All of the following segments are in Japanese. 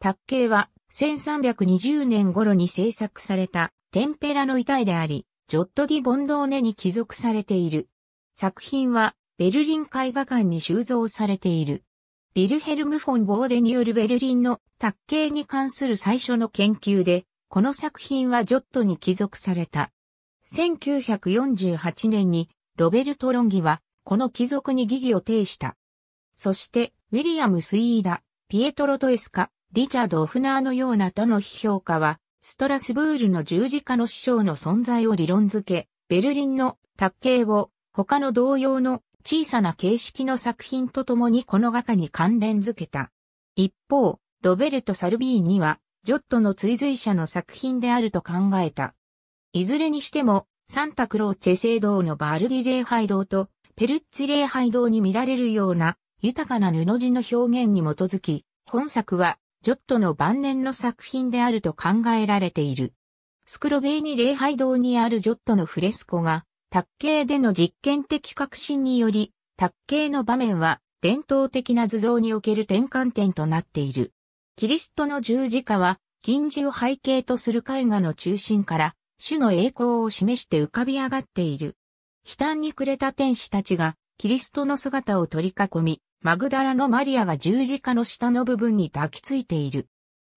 卓形は1320年頃に制作されたテンペラの遺体であり、ジョット・ディ・ボンドーネに帰属されている。作品はベルリン絵画館に収蔵されている。ヴィルヘルム・フォン・ボーデによるベルリンの卓形に関する最初の研究で、この作品はジョットに帰属された。1948年にロベルト・ロンギはこの帰属に疑義を呈した。そして、ウィリアム・スイーダ、ピエトロ・トエスカ、リチャード・オフナーのようなとの批評家は、ストラスブールの十字架の師匠の存在を理論づけ、ベルリンの卓形を他の同様の小さな形式の作品とともにこの画家に関連づけた。一方、ロベルト・サルビーニは、ジョットの追随者の作品であると考えた。いずれにしても、サンタクローチェ聖堂のバルディ礼拝堂とペルッツ礼拝堂に見られるような豊かな布地の表現に基づき、本作はジョットの晩年の作品であると考えられている。スクロベイニ礼拝堂にあるジョットのフレスコが、卓形での実験的革新により、卓形の場面は伝統的な図像における転換点となっている。キリストの十字架は、金字を背景とする絵画の中心から、主の栄光を示して浮かび上がっている。悲嘆に暮れた天使たちが、キリストの姿を取り囲み、マグダラのマリアが十字架の下の部分に抱きついている。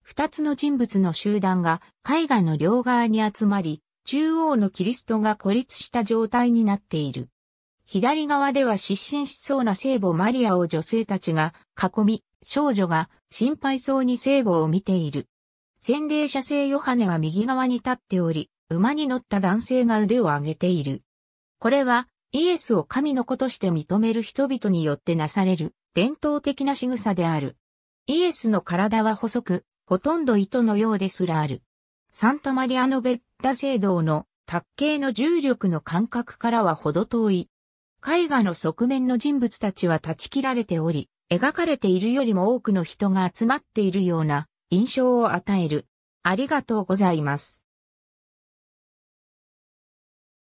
二つの人物の集団が海岸の両側に集まり、中央のキリストが孤立した状態になっている。左側では失神しそうな聖母マリアを女性たちが囲み、少女が心配そうに聖母を見ている。洗礼者聖ヨハネは右側に立っており、馬に乗った男性が腕を上げている。これはイエスを神の子として認める人々によってなされる伝統的な仕草である。イエスの体は細く、ほとんど糸のようですらある。サンタマリアノベッラ聖堂の卓形の重力の感覚からはほど遠い。絵画の側面の人物たちは断ち切られており、描かれているよりも多くの人が集まっているような印象を与える。ありがとうございます。